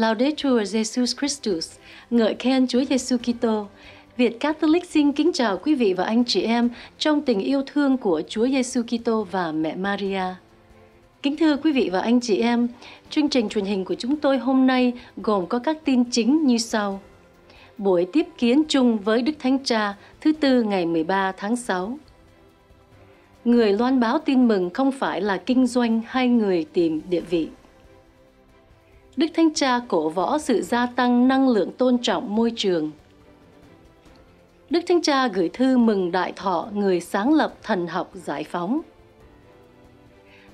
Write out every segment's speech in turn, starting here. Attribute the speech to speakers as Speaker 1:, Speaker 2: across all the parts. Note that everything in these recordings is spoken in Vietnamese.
Speaker 1: Laudetur Jesus Christus, ngợi khen Chúa Giêsu Kitô. Việt Catholic xin kính chào quý vị và anh chị em trong tình yêu thương của Chúa Giêsu Kitô và mẹ Maria. Kính thưa quý vị và anh chị em, chương trình truyền hình của chúng tôi hôm nay gồm có các tin chính như sau. Buổi tiếp kiến chung với Đức Thánh Cha thứ tư ngày 13 tháng 6. Người loan báo tin mừng không phải là kinh doanh hay người tìm địa vị. Đức Thánh Cha cổ võ sự gia tăng năng lượng tôn trọng môi trường. Đức Thánh Cha gửi thư mừng Đại Thọ người sáng lập thần học giải phóng.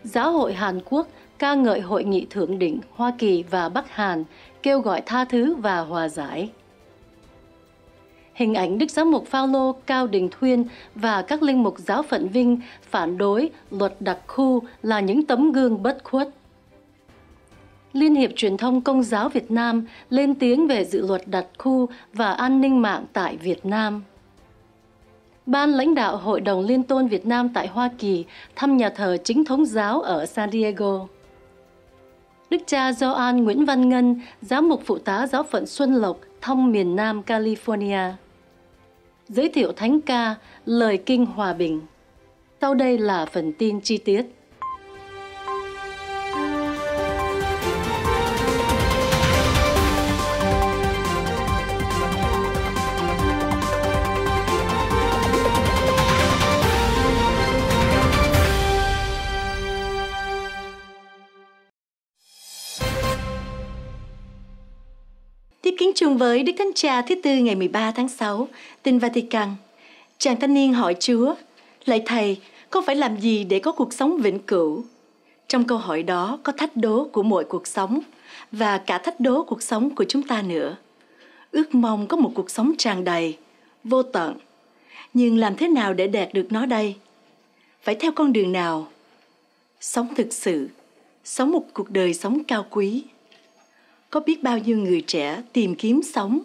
Speaker 1: Giáo hội Hàn Quốc ca ngợi hội nghị thượng đỉnh Hoa Kỳ và Bắc Hàn, kêu gọi tha thứ và hòa giải. Hình ảnh Đức Giám mục Phaolô, Cao Đình Thuyên và các linh mục giáo phận Vinh phản đối luật đặc khu là những tấm gương bất khuất. Liên hiệp Truyền thông Công giáo Việt Nam lên tiếng về dự luật đặt khu và an ninh mạng tại Việt Nam. Ban lãnh đạo Hội đồng Liên tôn Việt Nam tại Hoa Kỳ thăm nhà thờ chính thống giáo ở San Diego. Đức cha Gioan Nguyễn Văn Ngân, giám mục phụ tá giáo phận Xuân Lộc, thông miền Nam California. Giới thiệu thánh ca, lời kinh hòa bình. Sau đây là phần tin chi tiết.
Speaker 2: với Đức Thánh Cha thứ tư ngày 13 tháng 6, tin Vatican, chàng thanh niên hỏi Chúa, Lạy Thầy, con phải làm gì để có cuộc sống vĩnh cửu? Trong câu hỏi đó có thách đố của mọi cuộc sống và cả thách đố cuộc sống của chúng ta nữa. Ước mong có một cuộc sống tràn đầy, vô tận. Nhưng làm thế nào để đạt được nó đây? Phải theo con đường nào? Sống thực sự, sống một cuộc đời sống cao quý có biết bao nhiêu người trẻ tìm kiếm sống,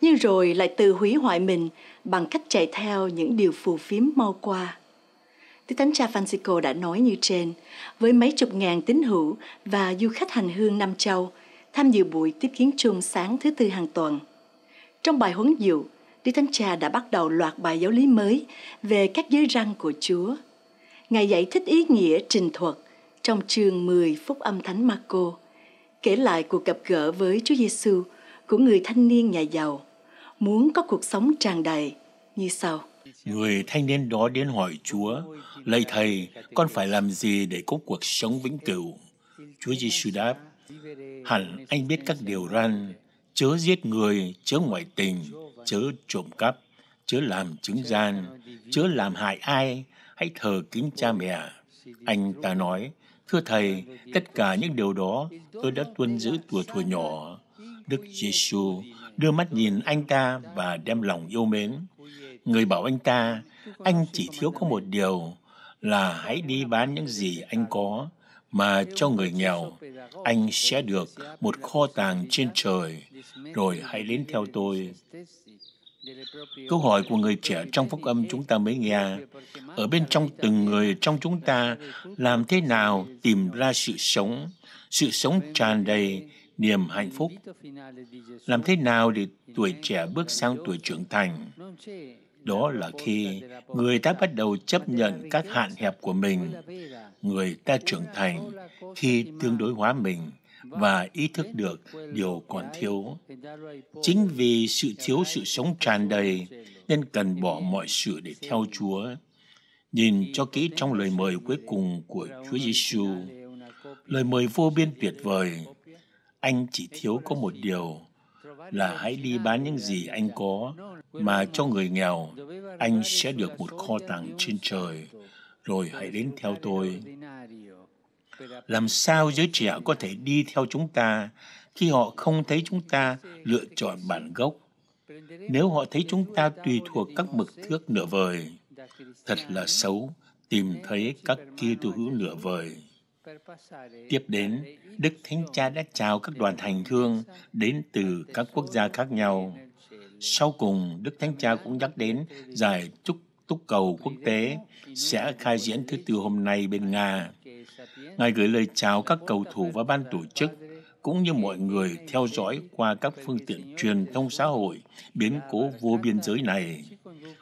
Speaker 2: nhưng rồi lại tự hủy hoại mình bằng cách chạy theo những điều phù phiếm mau qua. Đức Thánh Cha Francisco đã nói như trên, với mấy chục ngàn tín hữu và du khách hành hương Nam Châu tham dự buổi tiếp kiến chung sáng thứ tư hàng tuần. Trong bài huấn dụ, Đức Thánh Cha đã bắt đầu loạt bài giáo lý mới về các giới răng của Chúa. Ngài giải thích ý nghĩa trình thuật trong chương 10 Phúc âm Thánh Marco kể lại cuộc gặp gỡ với Chúa Giêsu của người thanh niên nhà giàu muốn có cuộc sống tràn đầy như sau.
Speaker 3: Người thanh niên đó đến hỏi Chúa, lạy Thầy, con phải làm gì để có cuộc sống vĩnh cửu? Chúa Giêsu đáp, hẳn anh biết các điều răn, chớ giết người, chớ ngoại tình, chớ trộm cắp, chớ làm chứng gian, chớ làm hại ai, hãy thờ kính cha mẹ. Anh ta nói, Thưa Thầy, tất cả những điều đó tôi đã tuân giữ tuổi thuở nhỏ. Đức Giêsu đưa mắt nhìn anh ta và đem lòng yêu mến. Người bảo anh ta, anh chỉ thiếu có một điều là hãy đi bán những gì anh có mà cho người nghèo. Anh sẽ được một kho tàng trên trời, rồi hãy đến theo tôi. Câu hỏi của người trẻ trong phúc âm chúng ta mới nghe, ở bên trong từng người trong chúng ta làm thế nào tìm ra sự sống, sự sống tràn đầy, niềm hạnh phúc. Làm thế nào để tuổi trẻ bước sang tuổi trưởng thành? Đó là khi người ta bắt đầu chấp nhận các hạn hẹp của mình, người ta trưởng thành khi tương đối hóa mình và ý thức được điều còn thiếu. Chính vì sự thiếu sự sống tràn đầy nên cần bỏ mọi sự để theo Chúa. Nhìn cho kỹ trong lời mời cuối cùng của Chúa Giêsu, lời mời vô biên tuyệt vời. Anh chỉ thiếu có một điều là hãy đi bán những gì anh có mà cho người nghèo, anh sẽ được một kho tàng trên trời. Rồi hãy đến theo tôi làm sao giới trẻ có thể đi theo chúng ta khi họ không thấy chúng ta lựa chọn bản gốc nếu họ thấy chúng ta tùy thuộc các mực thước nửa vời thật là xấu tìm thấy các kia tu hữu nửa vời tiếp đến đức thánh cha đã chào các đoàn hành hương đến từ các quốc gia khác nhau sau cùng đức thánh cha cũng nhắc đến giải chúc túc cầu quốc tế sẽ khai diễn thứ tư hôm nay bên nga Ngài gửi lời chào các cầu thủ và ban tổ chức, cũng như mọi người theo dõi qua các phương tiện truyền thông xã hội biến cố vô biên giới này.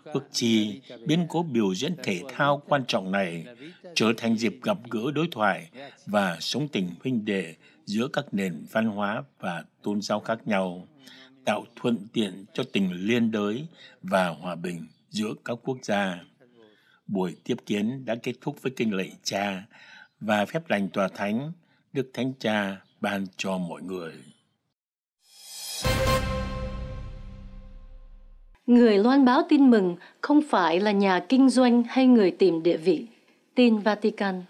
Speaker 3: Ước chi biến cố biểu diễn thể thao quan trọng này trở thành dịp gặp gỡ đối thoại và sống tình huynh đệ giữa các nền văn hóa và tôn giáo khác nhau, tạo thuận tiện cho tình liên đới và hòa bình giữa các quốc gia. Buổi tiếp kiến đã kết thúc với kinh lệ cha và phép lành tòa thánh Đức Thánh Cha ban cho mọi người.
Speaker 1: Người loan báo tin mừng không phải là nhà kinh doanh hay người tìm địa vị. Tin Vatican.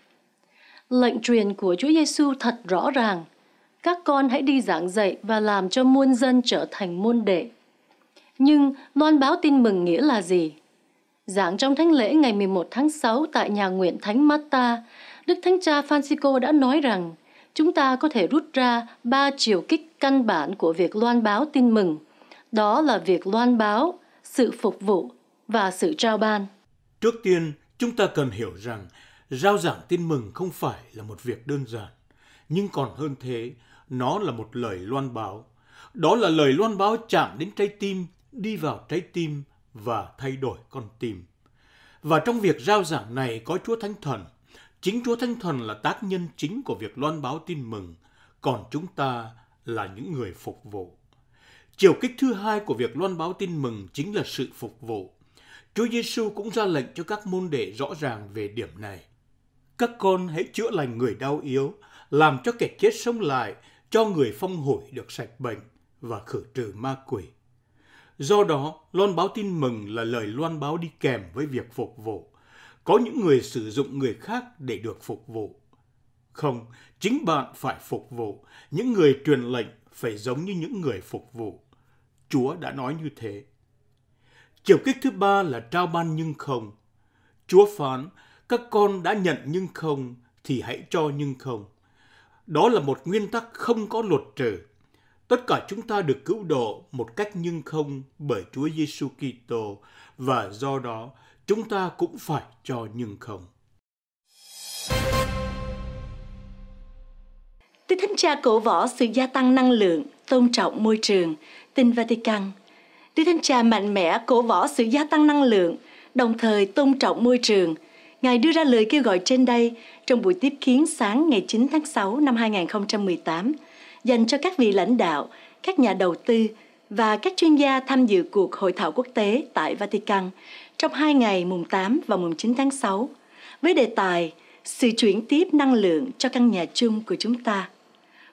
Speaker 1: Lệnh truyền của Chúa Giêsu thật rõ ràng. Các con hãy đi giảng dạy và làm cho muôn dân trở thành môn đệ. Nhưng loan báo tin mừng nghĩa là gì? Giảng trong thánh lễ ngày 11 tháng 6 tại nhà nguyện Thánh Mata, Đức Thánh Cha Francisco đã nói rằng chúng ta có thể rút ra ba chiều kích căn bản của việc loan báo tin mừng. Đó là việc loan báo, sự phục vụ và sự trao ban.
Speaker 4: Trước tiên, chúng ta cần hiểu rằng rao giảng tin mừng không phải là một việc đơn giản, nhưng còn hơn thế, nó là một lời loan báo. Đó là lời loan báo chạm đến trái tim, đi vào trái tim và thay đổi con tim. Và trong việc rao giảng này có Chúa Thánh Thần – Chính Chúa Thánh Thần là tác nhân chính của việc loan báo tin mừng, còn chúng ta là những người phục vụ. Chiều kích thứ hai của việc loan báo tin mừng chính là sự phục vụ. Chúa Giêsu cũng ra lệnh cho các môn đệ rõ ràng về điểm này. Các con hãy chữa lành người đau yếu, làm cho kẻ chết sống lại, cho người phong hủi được sạch bệnh và khử trừ ma quỷ. Do đó, loan báo tin mừng là lời loan báo đi kèm với việc phục vụ có những người sử dụng người khác để được phục vụ. Không, chính bạn phải phục vụ, những người truyền lệnh phải giống như những người phục vụ. Chúa đã nói như thế. Chiều kích thứ ba là trao ban nhưng không. Chúa phán, các con đã nhận nhưng không, thì hãy cho nhưng không. Đó là một nguyên tắc không có luật trừ. Tất cả chúng ta được cứu độ một cách nhưng không bởi Chúa Giêsu Kitô và do đó chúng ta cũng phải cho nhưng không.
Speaker 2: Đức Thánh Cha cổ võ sự gia tăng năng lượng, tôn trọng môi trường, tin Vatican. Đức Thánh Cha mạnh mẽ cổ võ sự gia tăng năng lượng, đồng thời tôn trọng môi trường. Ngài đưa ra lời kêu gọi trên đây trong buổi tiếp kiến sáng ngày 9 tháng 6 năm 2018 dành cho các vị lãnh đạo, các nhà đầu tư và các chuyên gia tham dự cuộc hội thảo quốc tế tại Vatican trong hai ngày mùng 8 và mùng 9 tháng 6 với đề tài Sự chuyển tiếp năng lượng cho căn nhà chung của chúng ta.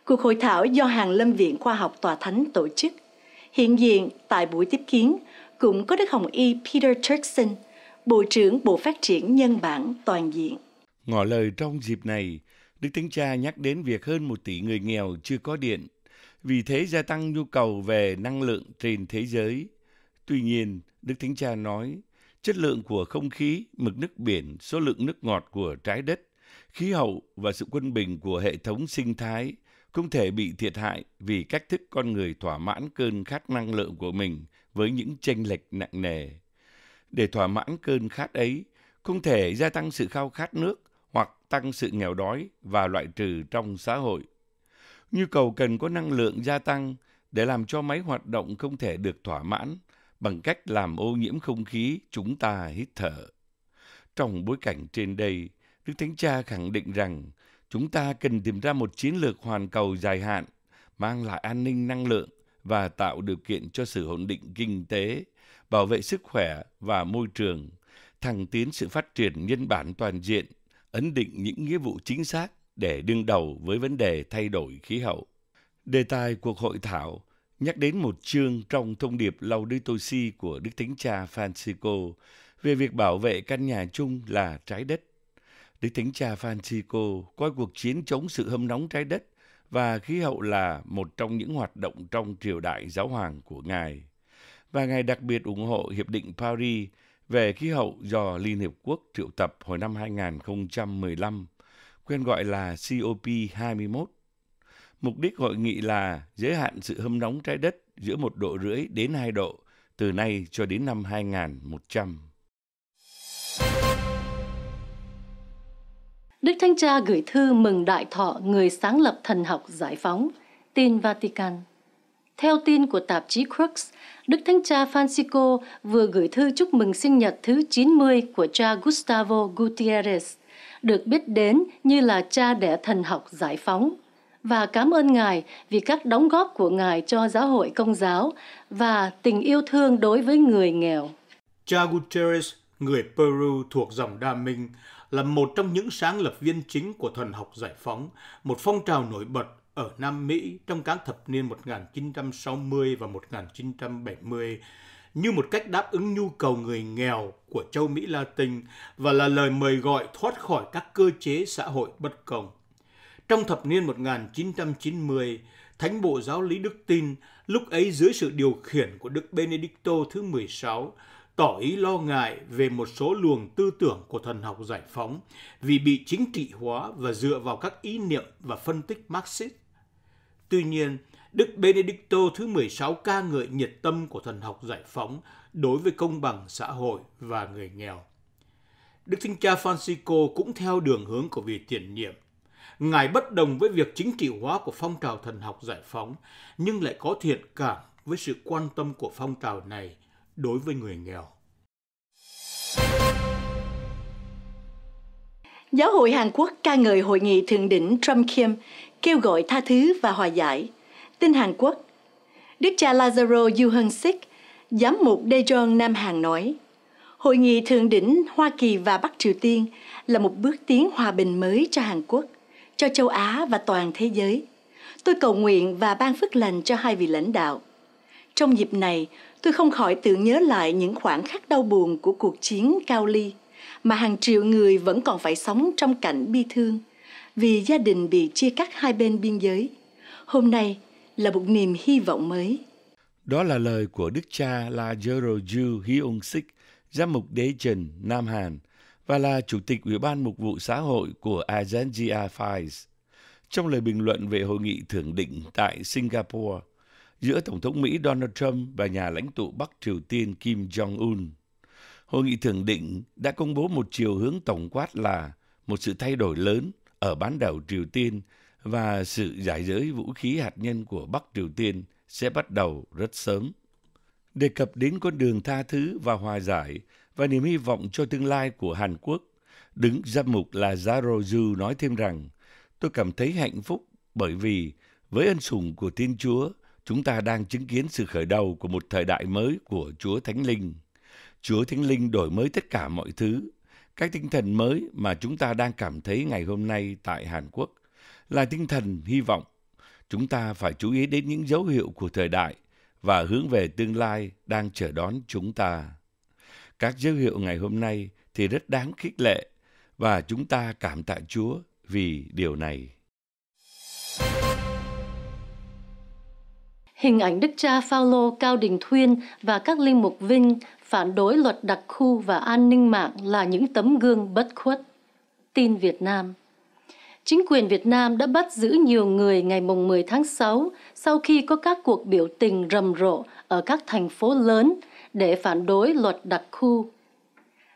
Speaker 2: Cuộc hội thảo do Hàng Lâm Viện Khoa học Tòa Thánh tổ chức. Hiện diện tại buổi tiếp kiến cũng có Đức Hồng Y Peter Turkson, Bộ trưởng Bộ Phát triển Nhân bản Toàn diện.
Speaker 5: Ngỏ lời trong dịp này, Đức Thánh Cha nhắc đến việc hơn một tỷ người nghèo chưa có điện, vì thế gia tăng nhu cầu về năng lượng trên thế giới. Tuy nhiên, Đức Thánh Cha nói chất lượng của không khí, mực nước biển, số lượng nước ngọt của trái đất, khí hậu và sự quân bình của hệ thống sinh thái không thể bị thiệt hại vì cách thức con người thỏa mãn cơn khát năng lượng của mình với những chênh lệch nặng nề. Để thỏa mãn cơn khát ấy, không thể gia tăng sự khao khát nước hoặc tăng sự nghèo đói và loại trừ trong xã hội. Nhu cầu cần có năng lượng gia tăng để làm cho máy hoạt động không thể được thỏa mãn – bằng cách làm ô nhiễm không khí chúng ta hít thở. Trong bối cảnh trên đây, Đức Thánh Cha khẳng định rằng chúng ta cần tìm ra một chiến lược hoàn cầu dài hạn, mang lại an ninh năng lượng và tạo điều kiện cho sự ổn định kinh tế, bảo vệ sức khỏe và môi trường, thăng tiến sự phát triển nhân bản toàn diện, ấn định những nghĩa vụ chính xác để đương đầu với vấn đề thay đổi khí hậu. Đề tài cuộc hội thảo nhắc đến một chương trong thông điệp Laudato Si của Đức Thánh Cha Francisco về việc bảo vệ căn nhà chung là trái đất. Đức Thánh Cha Francisco coi cuộc chiến chống sự hâm nóng trái đất và khí hậu là một trong những hoạt động trong triều đại giáo hoàng của Ngài. Và Ngài đặc biệt ủng hộ Hiệp định Paris về khí hậu do Liên Hiệp Quốc triệu tập hồi năm 2015, quen gọi là COP21 Mục đích hội nghị là giới hạn sự hâm nóng trái đất giữa một độ rưỡi đến 2 độ từ nay cho đến năm 2100.
Speaker 1: Đức Thánh Cha gửi thư mừng Đại Thọ người sáng lập thần học giải phóng, tin Vatican. Theo tin của tạp chí Crux, Đức Thánh Cha Francisco vừa gửi thư chúc mừng sinh nhật thứ 90 của cha Gustavo Gutierrez, được biết đến như là cha đẻ thần học giải phóng – và cảm ơn Ngài vì các đóng góp của Ngài cho giáo hội công giáo và tình yêu thương đối với người nghèo.
Speaker 4: Cha Guterres, người Peru thuộc dòng Đa Minh, là một trong những sáng lập viên chính của thần học giải phóng, một phong trào nổi bật ở Nam Mỹ trong các thập niên 1960 và 1970 như một cách đáp ứng nhu cầu người nghèo của châu Mỹ Latin và là lời mời gọi thoát khỏi các cơ chế xã hội bất công. Trong thập niên 1990, Thánh Bộ Giáo lý Đức Tin lúc ấy dưới sự điều khiển của Đức Benedicto thứ 16 tỏ ý lo ngại về một số luồng tư tưởng của thần học giải phóng vì bị chính trị hóa và dựa vào các ý niệm và phân tích Marxist. Tuy nhiên, Đức Benedicto thứ 16 ca ngợi nhiệt tâm của thần học giải phóng đối với công bằng xã hội và người nghèo. Đức Thánh Cha Francisco cũng theo đường hướng của vị tiền nhiệm – Ngài bất đồng với việc chính trị hóa của phong trào thần học giải phóng, nhưng lại có thiện cảm với sự quan tâm của phong trào này đối với người
Speaker 6: nghèo.
Speaker 2: Giáo hội Hàn Quốc ca ngợi hội nghị thượng đỉnh Trump Kim kêu gọi tha thứ và hòa giải. Tin Hàn Quốc, Đức cha Lazaro Yu Hân Sik, giám mục Daejeon Nam Hàn nói, Hội nghị thượng đỉnh Hoa Kỳ và Bắc Triều Tiên là một bước tiến hòa bình mới cho Hàn Quốc – cho châu Á và toàn thế giới. Tôi cầu nguyện và ban phước lành cho hai vị lãnh đạo. Trong dịp này, tôi không khỏi tưởng nhớ lại những khoảnh khắc đau buồn của cuộc chiến Cao Ly, mà hàng triệu người vẫn còn phải sống trong cảnh bi thương vì gia đình bị chia cắt hai bên biên giới. Hôm nay là một niềm hy vọng mới.
Speaker 5: Đó là lời của Đức cha La Jero Ju Hyung Sik, giám mục đế trần Nam Hàn – và là Chủ tịch Ủy ban Mục vụ Xã hội của Agentia Files. Trong lời bình luận về hội nghị thượng đỉnh tại Singapore giữa Tổng thống Mỹ Donald Trump và nhà lãnh tụ Bắc Triều Tiên Kim Jong-un, hội nghị thượng đỉnh đã công bố một chiều hướng tổng quát là một sự thay đổi lớn ở bán đảo Triều Tiên và sự giải giới vũ khí hạt nhân của Bắc Triều Tiên sẽ bắt đầu rất sớm. Đề cập đến con đường tha thứ và hòa giải và niềm hy vọng cho tương lai của Hàn Quốc. Đứng giáp mục là Zaro nói thêm rằng, tôi cảm thấy hạnh phúc bởi vì với ân sủng của Thiên Chúa, chúng ta đang chứng kiến sự khởi đầu của một thời đại mới của Chúa Thánh Linh. Chúa Thánh Linh đổi mới tất cả mọi thứ. Các tinh thần mới mà chúng ta đang cảm thấy ngày hôm nay tại Hàn Quốc là tinh thần hy vọng. Chúng ta phải chú ý đến những dấu hiệu của thời đại và hướng về tương lai đang chờ đón chúng ta. Các dấu hiệu ngày hôm nay thì rất đáng khích lệ và chúng ta cảm tạ Chúa vì điều này.
Speaker 1: Hình ảnh Đức cha Phaolô Cao Đình Thuyên và các linh mục Vinh phản đối luật đặc khu và an ninh mạng là những tấm gương bất khuất. Tin Việt Nam Chính quyền Việt Nam đã bắt giữ nhiều người ngày mùng 10 tháng 6 sau khi có các cuộc biểu tình rầm rộ ở các thành phố lớn để phản đối luật đặc khu.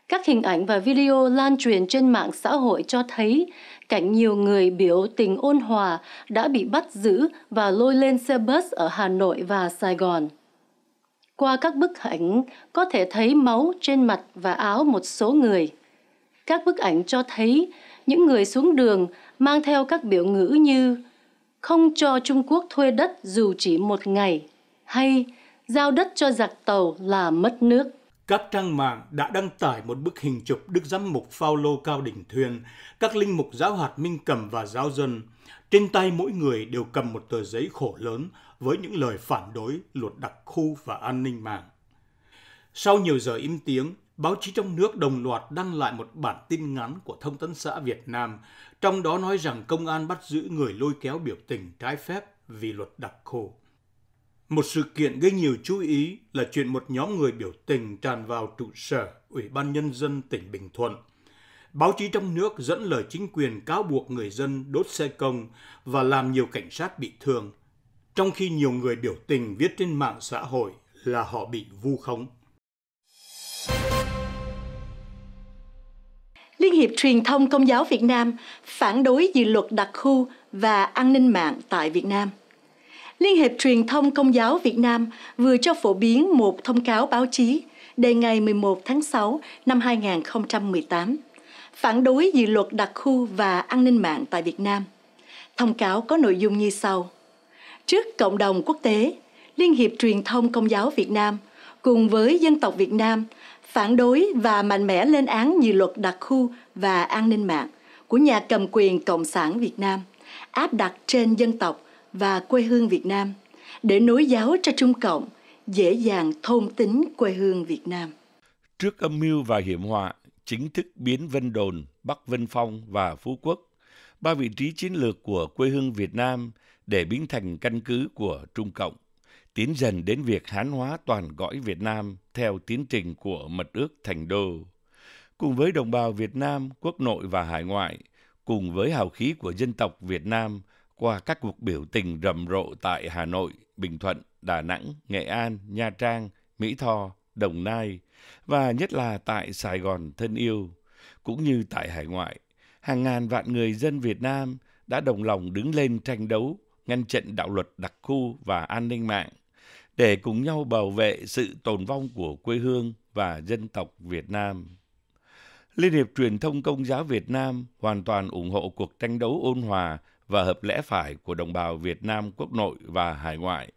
Speaker 1: Các hình ảnh và video lan truyền trên mạng xã hội cho thấy cảnh nhiều người biểu tình ôn hòa đã bị bắt giữ và lôi lên xe bus ở Hà Nội và Sài Gòn. Qua các bức ảnh có thể thấy máu trên mặt và áo một số người. Các bức ảnh cho thấy những người xuống đường mang theo các biểu ngữ như không cho Trung Quốc thuê đất dù chỉ một ngày hay giao đất cho giặc tàu là mất nước.
Speaker 4: Các trang mạng đã đăng tải một bức hình chụp Đức Giám mục Phaolô Cao Đỉnh Thuyền, các linh mục giáo hạt Minh Cầm và giáo dân. Trên tay mỗi người đều cầm một tờ giấy khổ lớn với những lời phản đối luật đặc khu và an ninh mạng. Sau nhiều giờ im tiếng, báo chí trong nước đồng loạt đăng lại một bản tin ngắn của Thông tấn xã Việt Nam, trong đó nói rằng công an bắt giữ người lôi kéo biểu tình trái phép vì luật đặc khu. Một sự kiện gây nhiều chú ý là chuyện một nhóm người biểu tình tràn vào trụ sở Ủy ban Nhân dân tỉnh Bình Thuận. Báo chí trong nước dẫn lời chính quyền cáo buộc người dân đốt xe công và làm nhiều cảnh sát bị thương, trong khi nhiều người biểu tình viết trên mạng xã hội là họ bị vu khống.
Speaker 2: Liên hiệp Truyền thông Công giáo Việt Nam phản đối dự luật đặc khu và an ninh mạng tại Việt Nam – Liên hiệp Truyền thông Công giáo Việt Nam vừa cho phổ biến một thông cáo báo chí đề ngày 11 tháng 6 năm 2018, phản đối dự luật đặc khu và an ninh mạng tại Việt Nam. Thông cáo có nội dung như sau. Trước cộng đồng quốc tế, Liên hiệp Truyền thông Công giáo Việt Nam cùng với dân tộc Việt Nam phản đối và mạnh mẽ lên án dự luật đặc khu và an ninh mạng của nhà cầm quyền Cộng sản Việt Nam áp đặt trên dân tộc và quê hương Việt Nam để nối giáo cho Trung Cộng dễ dàng thôn tính quê hương Việt Nam.
Speaker 5: Trước âm mưu và hiểm họa, chính thức biến Vân Đồn, Bắc Vân Phong và Phú Quốc, ba vị trí chiến lược của quê hương Việt Nam để biến thành căn cứ của Trung Cộng, tiến dần đến việc hán hóa toàn cõi Việt Nam theo tiến trình của mật ước thành đô. Cùng với đồng bào Việt Nam, quốc nội và hải ngoại, cùng với hào khí của dân tộc Việt Nam – qua các cuộc biểu tình rầm rộ tại Hà Nội, Bình Thuận, Đà Nẵng, Nghệ An, Nha Trang, Mỹ Tho, Đồng Nai và nhất là tại Sài Gòn thân yêu, cũng như tại hải ngoại, hàng ngàn vạn người dân Việt Nam đã đồng lòng đứng lên tranh đấu, ngăn chặn đạo luật đặc khu và an ninh mạng để cùng nhau bảo vệ sự tồn vong của quê hương và dân tộc Việt Nam. Liên hiệp Truyền thông Công giáo Việt Nam hoàn toàn ủng hộ cuộc tranh đấu ôn hòa và hợp lẽ phải của đồng bào Việt Nam quốc nội và hải ngoại.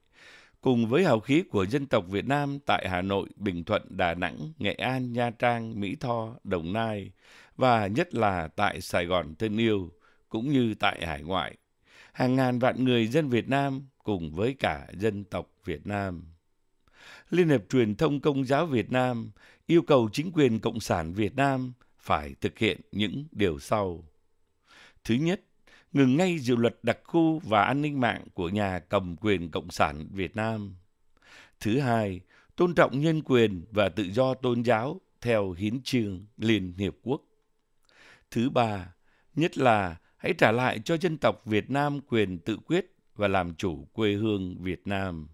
Speaker 5: Cùng với hào khí của dân tộc Việt Nam tại Hà Nội, Bình Thuận, Đà Nẵng, Nghệ An, Nha Trang, Mỹ Tho, Đồng Nai và nhất là tại Sài Gòn thân yêu cũng như tại hải ngoại. Hàng ngàn vạn người dân Việt Nam cùng với cả dân tộc Việt Nam. Liên hiệp truyền thông công giáo Việt Nam yêu cầu chính quyền cộng sản Việt Nam phải thực hiện những điều sau. Thứ nhất, ngừng ngay dự luật đặc khu và an ninh mạng của nhà cầm quyền Cộng sản Việt Nam. Thứ hai, tôn trọng nhân quyền và tự do tôn giáo theo hiến trương Liên Hiệp Quốc. Thứ ba, nhất là hãy trả lại cho dân tộc Việt Nam quyền tự quyết và làm chủ quê hương Việt Nam.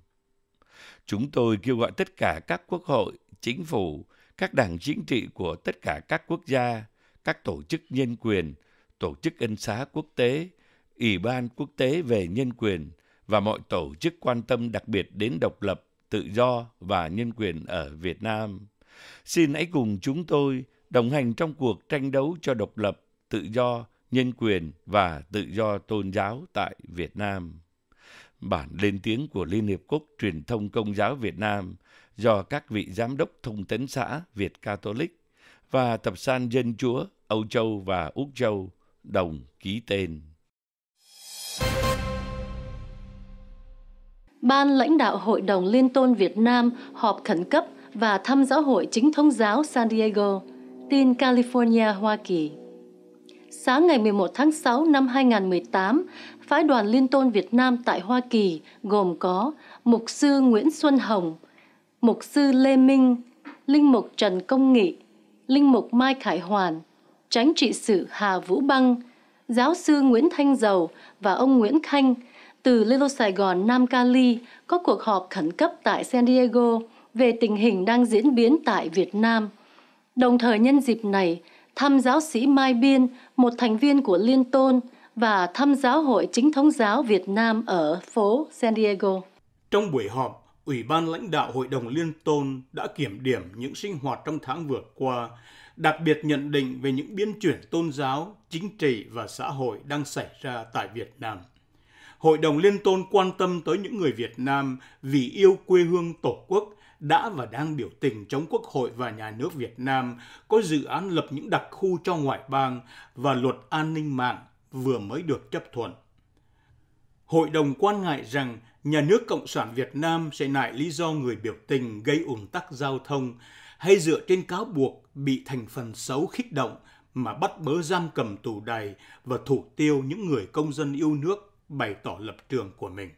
Speaker 5: Chúng tôi kêu gọi tất cả các quốc hội, chính phủ, các đảng chính trị của tất cả các quốc gia, các tổ chức nhân quyền – Tổ chức Ân xá Quốc tế, Ủy ban Quốc tế về Nhân quyền và mọi tổ chức quan tâm đặc biệt đến độc lập, tự do và nhân quyền ở Việt Nam. Xin hãy cùng chúng tôi đồng hành trong cuộc tranh đấu cho độc lập, tự do, nhân quyền và tự do tôn giáo tại Việt Nam. Bản lên tiếng của Liên Hiệp Quốc Truyền thông Công giáo Việt Nam do các vị giám đốc thông tấn xã Việt Catholic và tập san Dân Chúa Âu Châu và Úc Châu đồng ký tên.
Speaker 1: Ban lãnh đạo Hội đồng Liên tôn Việt Nam họp khẩn cấp và thăm giáo hội chính thống giáo San Diego, tin California, Hoa Kỳ. Sáng ngày 11 tháng 6 năm 2018, Phái đoàn Liên tôn Việt Nam tại Hoa Kỳ gồm có Mục sư Nguyễn Xuân Hồng, Mục sư Lê Minh, Linh mục Trần Công Nghị, Linh mục Mai Khải Hoàn – tránh trị sự Hà Vũ Băng, giáo sư Nguyễn Thanh Dầu và ông Nguyễn Khanh từ Little Sài Gòn, Nam Cali có cuộc họp khẩn cấp tại San Diego về tình hình đang diễn biến tại Việt Nam. Đồng thời nhân dịp này, thăm giáo sĩ Mai Biên, một thành viên của Liên Tôn, và thăm giáo hội chính thống giáo Việt Nam ở phố San Diego.
Speaker 4: Trong buổi họp, Ủy ban lãnh đạo Hội đồng Liên Tôn đã kiểm điểm những sinh hoạt trong tháng vừa qua đặc biệt nhận định về những biến chuyển tôn giáo, chính trị và xã hội đang xảy ra tại Việt Nam. Hội đồng Liên Tôn quan tâm tới những người Việt Nam vì yêu quê hương Tổ quốc đã và đang biểu tình chống Quốc hội và nhà nước Việt Nam có dự án lập những đặc khu cho ngoại bang và luật an ninh mạng vừa mới được chấp thuận. Hội đồng quan ngại rằng nhà nước Cộng sản Việt Nam sẽ nại lý do người biểu tình gây ùn tắc giao thông hay dựa trên cáo buộc bị thành phần xấu khích động mà bắt bớ giam cầm tù đầy và thủ tiêu những người công dân yêu nước bày tỏ lập trường của mình.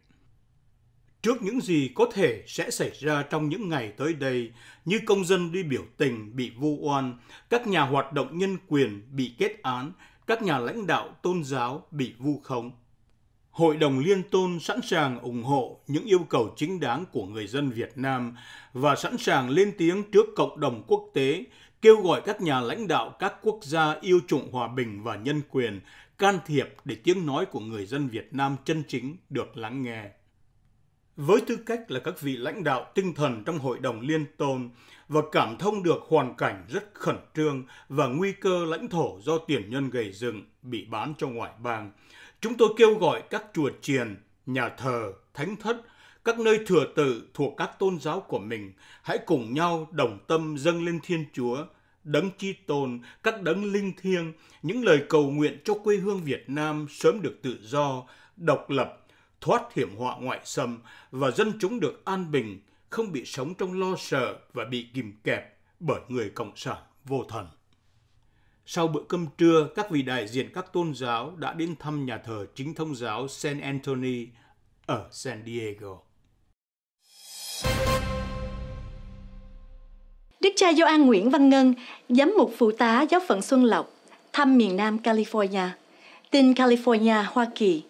Speaker 4: Trước những gì có thể sẽ xảy ra trong những ngày tới đây, như công dân đi biểu tình bị vu oan, các nhà hoạt động nhân quyền bị kết án, các nhà lãnh đạo tôn giáo bị vu khống, Hội đồng Liên Tôn sẵn sàng ủng hộ những yêu cầu chính đáng của người dân Việt Nam và sẵn sàng lên tiếng trước cộng đồng quốc tế, kêu gọi các nhà lãnh đạo các quốc gia yêu trụng hòa bình và nhân quyền can thiệp để tiếng nói của người dân Việt Nam chân chính được lắng nghe. Với tư cách là các vị lãnh đạo tinh thần trong Hội đồng Liên Tôn và cảm thông được hoàn cảnh rất khẩn trương và nguy cơ lãnh thổ do tiền nhân gầy dựng bị bán cho ngoại bang – Chúng tôi kêu gọi các chùa chiền, nhà thờ, thánh thất, các nơi thừa tự thuộc các tôn giáo của mình hãy cùng nhau đồng tâm dâng lên Thiên Chúa, đấng chi tôn, các đấng linh thiêng, những lời cầu nguyện cho quê hương Việt Nam sớm được tự do, độc lập, thoát hiểm họa ngoại xâm và dân chúng được an bình, không bị sống trong lo sợ và bị kìm kẹp bởi người cộng sản vô thần. Sau bữa cơm trưa, các vị đại diện các tôn giáo đã đến thăm nhà thờ chính thông giáo San Antonio ở San Diego.
Speaker 2: Đức cha Gioan Nguyễn Văn Ngân, giám mục phụ tá giáo phận Xuân Lộc, thăm miền Nam California, tin California, Hoa Kỳ.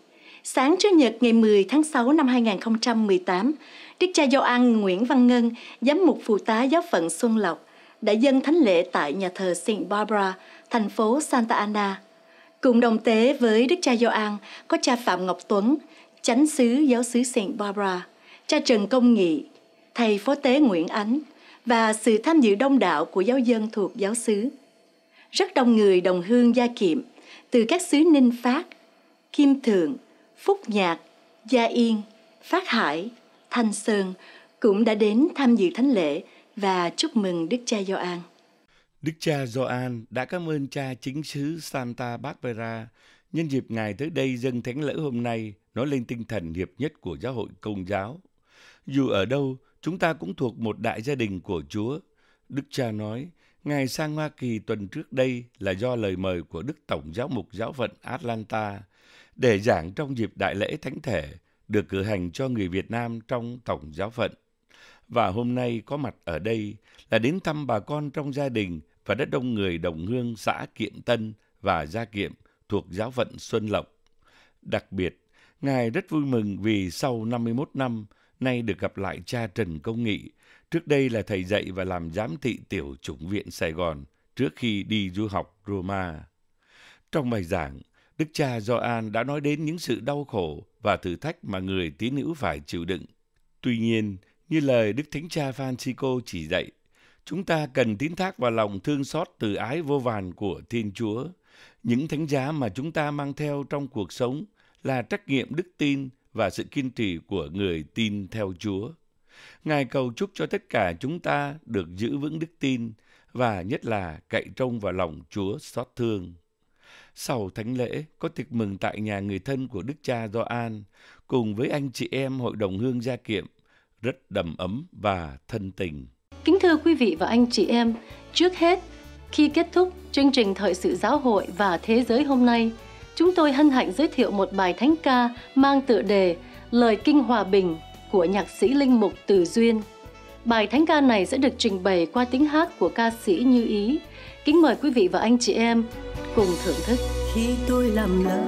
Speaker 2: Sáng Chủ nhật ngày 10 tháng 6 năm 2018, Đức cha Gioan Nguyễn Văn Ngân, giám mục phụ tá giáo phận Xuân Lộc, đã dâng thánh lễ tại nhà thờ St. Barbara, thành phố Santa Ana. Cùng đồng tế với Đức cha Gioan có cha Phạm Ngọc Tuấn, chánh xứ giáo xứ St. Barbara, cha Trần Công Nghị, thầy phó tế Nguyễn Ánh và sự tham dự đông đảo của giáo dân thuộc giáo xứ. Rất đông người đồng hương gia kiệm từ các xứ Ninh Phát, Kim Thượng, Phúc Nhạc, Gia Yên, Phát Hải, Thanh Sơn cũng đã đến tham dự thánh lễ và chúc mừng Đức cha Gioan.
Speaker 5: Đức cha Gioan đã cảm ơn cha chính sứ Santa Barbara nhân dịp ngài tới đây dân thánh lễ hôm nay nói lên tinh thần hiệp nhất của giáo hội công giáo. Dù ở đâu, chúng ta cũng thuộc một đại gia đình của Chúa. Đức cha nói, Ngài sang Hoa Kỳ tuần trước đây là do lời mời của Đức Tổng giáo mục giáo phận Atlanta để giảng trong dịp đại lễ thánh thể được cử hành cho người Việt Nam trong Tổng giáo phận và hôm nay có mặt ở đây là đến thăm bà con trong gia đình và đất đông người đồng hương xã Kiện Tân và Gia Kiệm thuộc giáo phận Xuân Lộc. Đặc biệt, Ngài rất vui mừng vì sau 51 năm, nay được gặp lại cha Trần Công Nghị, trước đây là thầy dạy và làm giám thị tiểu chủng viện Sài Gòn trước khi đi du học Roma. Trong bài giảng, Đức cha Gioan đã nói đến những sự đau khổ và thử thách mà người tín hữu phải chịu đựng. Tuy nhiên, như lời Đức Thánh Cha Francisco chỉ dạy, chúng ta cần tín thác vào lòng thương xót từ ái vô vàn của Thiên Chúa. Những thánh giá mà chúng ta mang theo trong cuộc sống là trách nhiệm đức tin và sự kiên trì của người tin theo Chúa. Ngài cầu chúc cho tất cả chúng ta được giữ vững đức tin và nhất là cậy trông vào lòng Chúa xót thương. Sau thánh lễ có tiệc mừng tại nhà người thân của Đức Cha Gioan cùng với anh chị em hội đồng hương gia kiệm rất đầm ấm và thân tình.
Speaker 1: Kính thưa quý vị và anh chị em, trước hết, khi kết thúc chương trình Thời sự giáo hội và thế giới hôm nay, chúng tôi hân hạnh giới thiệu một bài thánh ca mang tựa đề Lời Kinh Hòa Bình của nhạc sĩ Linh Mục Từ Duyên. Bài thánh ca này sẽ được trình bày qua tiếng hát của ca sĩ Như Ý. Kính mời quý vị và anh chị em cùng thưởng thức. Khi tôi làm
Speaker 6: lỡ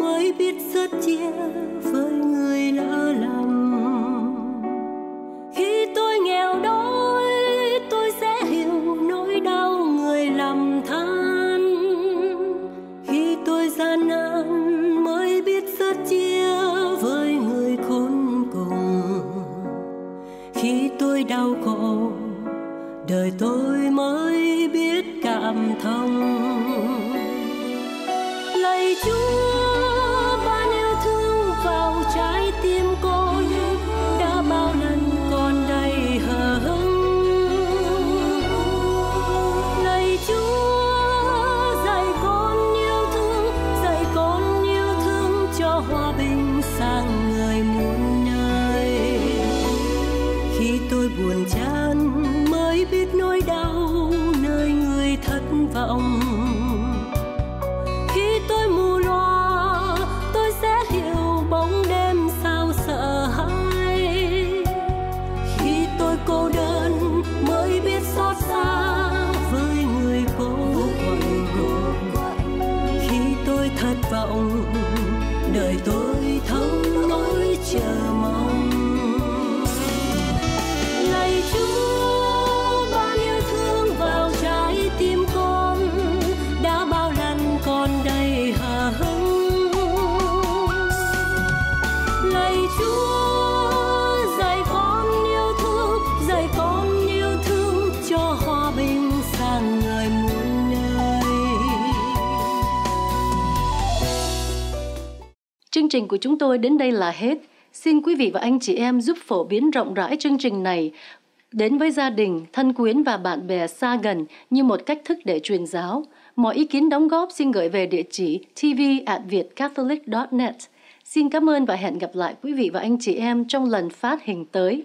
Speaker 6: mới biết rất chia đau khổ đời tôi mới biết cảm thông ya Allah
Speaker 1: Chương trình của chúng tôi đến đây là hết. Xin quý vị và anh chị em giúp phổ biến rộng rãi chương trình này đến với gia đình, thân quyến và bạn bè xa gần như một cách thức để truyền giáo. Mọi ý kiến đóng góp xin gửi về địa chỉ tv@vietcatholic.net. Xin cảm ơn và hẹn gặp lại quý vị và anh chị em trong lần phát hình tới.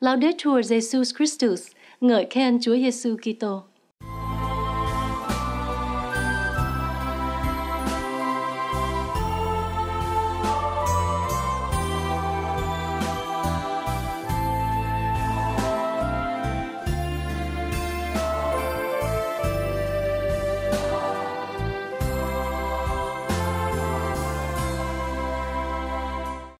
Speaker 1: Laudetur Jesus Christus, ngợi khen Chúa Giêsu Kitô.